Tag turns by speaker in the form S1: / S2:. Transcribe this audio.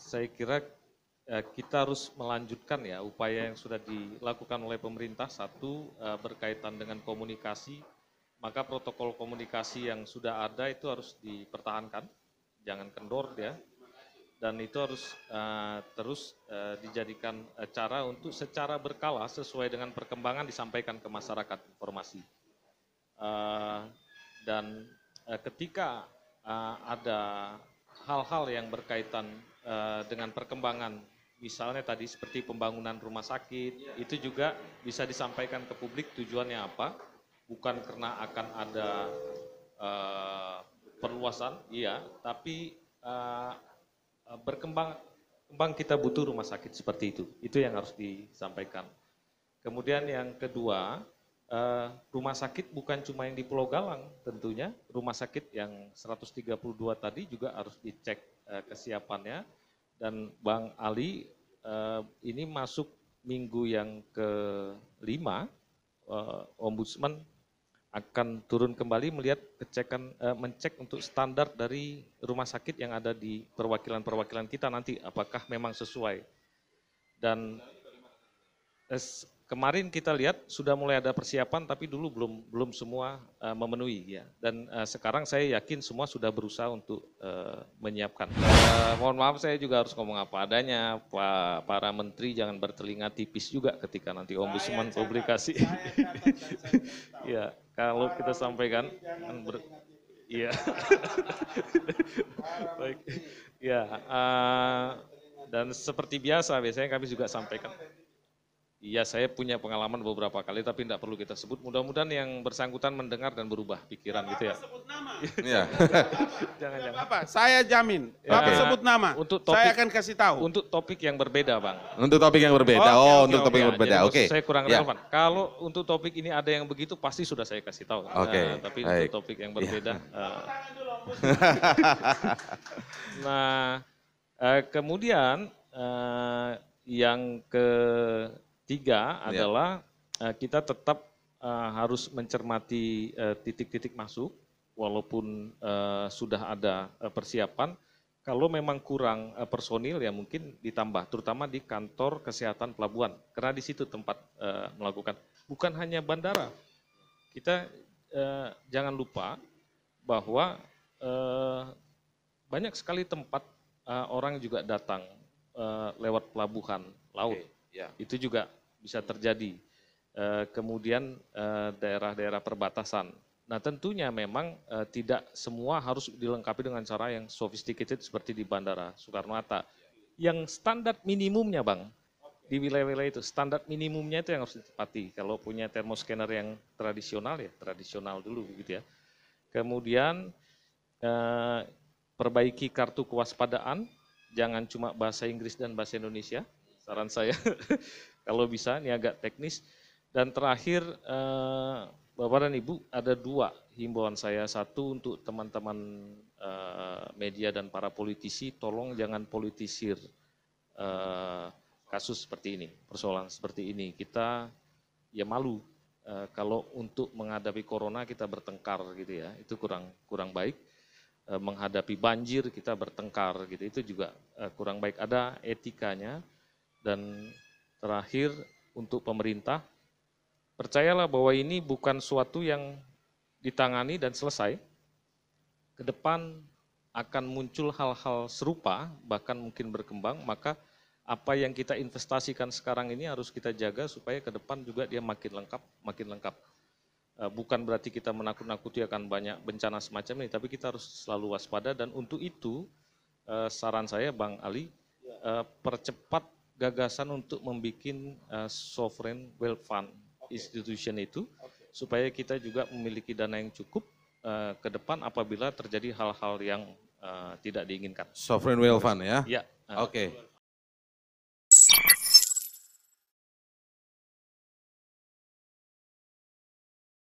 S1: saya kira eh, kita harus melanjutkan ya upaya yang sudah dilakukan oleh pemerintah satu eh, berkaitan dengan komunikasi maka protokol komunikasi yang sudah ada itu harus dipertahankan jangan kendor ya dan itu harus eh, terus dijadikan cara untuk secara berkala sesuai dengan perkembangan disampaikan ke masyarakat informasi dan ketika ada hal-hal yang berkaitan uh, dengan perkembangan misalnya tadi seperti pembangunan rumah sakit iya. itu juga bisa disampaikan ke publik tujuannya apa bukan karena akan ada uh, perluasan iya tapi uh, berkembang kembang kita butuh rumah sakit seperti itu itu yang harus disampaikan kemudian yang kedua Eh, rumah sakit bukan cuma yang di Pulau Galang tentunya, rumah sakit yang 132 tadi juga harus dicek eh, kesiapannya. Dan Bang Ali eh, ini masuk minggu yang ke 5 Ombudsman akan turun kembali melihat kecekan mencek untuk standar dari rumah sakit yang ada di perwakilan-perwakilan kita nanti apakah memang sesuai. Dan kemarin kita lihat sudah mulai ada persiapan tapi dulu belum belum semua uh, memenuhi ya dan uh, sekarang saya yakin semua sudah berusaha untuk uh, menyiapkan. Uh, mohon maaf saya juga harus ngomong apa adanya Pak para menteri jangan bertelinga tipis juga ketika nanti ombudsman publikasi. ya kalau para kita sampaikan kan iya. baik ya uh, dan seperti biasa biasanya kami juga sampaikan. Iya, saya punya pengalaman beberapa kali, tapi tidak perlu kita sebut. Mudah-mudahan yang bersangkutan mendengar dan berubah pikiran gitu ya. Sebut nama. Iya. jangan jangan. Apa, saya jamin. Ya. sebut nama. Untuk topik, saya akan kasih tahu. Untuk topik yang berbeda, bang. Untuk topik yang berbeda. Oh, untuk topik yang berbeda. Oke. Saya kurang ya. relevan. Kalau untuk topik ini ada yang begitu, pasti sudah saya kasih tahu. Oke. Nah, tapi Baik. untuk topik yang ya. berbeda. Eh. nah, uh, kemudian uh, yang ke Tiga ya. adalah ya. uh, kita tetap uh, harus mencermati eh, titik-titik uh, masuk, walaupun uh, sudah ada uh, persiapan. Kalau memang kurang uh, personil ya mungkin ditambah, terutama di kantor kesehatan pelabuhan, karena di situ tempat uh, melakukan. Bukan hanya bandara, kita uh, jangan lupa bahwa uh, banyak sekali tempat uh, orang juga datang uh, lewat pelabuhan laut. Okay, yeah. Itu juga bisa terjadi. Eh, kemudian eh, daerah-daerah perbatasan. Nah tentunya memang eh, tidak semua harus dilengkapi dengan cara yang sophisticated seperti di Bandara Soekarno-Hatta. Yang standar minimumnya Bang, di wilayah-wilayah itu standar minimumnya itu yang harus ditepati. Kalau punya termoscanner yang tradisional ya tradisional dulu begitu ya. Kemudian perbaiki kartu kewaspadaan, jangan cuma bahasa Inggris dan bahasa Indonesia. Saran saya kalau bisa ini agak teknis. Dan terakhir eh, Bapak dan Ibu ada dua himbauan saya. Satu untuk teman-teman eh, media dan para politisi, tolong jangan politisir eh, kasus seperti ini, persoalan seperti ini. Kita ya malu kalau untuk menghadapi corona kita bertengkar gitu ya, itu kurang kurang baik. menghadapi banjir kita bertengkar gitu, itu juga kurang baik. Ada etikanya dan terakhir untuk pemerintah, percayalah bahwa ini bukan suatu yang ditangani dan selesai. Ke depan akan muncul hal-hal serupa, bahkan mungkin berkembang, maka apa yang kita investasikan sekarang ini harus kita jaga supaya ke depan juga dia makin lengkap, makin lengkap. Eh, bukan berarti kita menakut-nakuti akan banyak bencana semacam ini, tapi kita harus selalu waspada dan untuk itu eh, saran saya Bang Ali, ya. eh, percepat gagasan untuk membuat uh, eh, sovereign wealth fund okay. institution itu okay. supaya kita juga memiliki dana yang cukup uh, ke depan apabila terjadi hal-hal yang uh, tidak diinginkan. Sovereign wealth fund ya? Ya. Uh, Oke. Okay.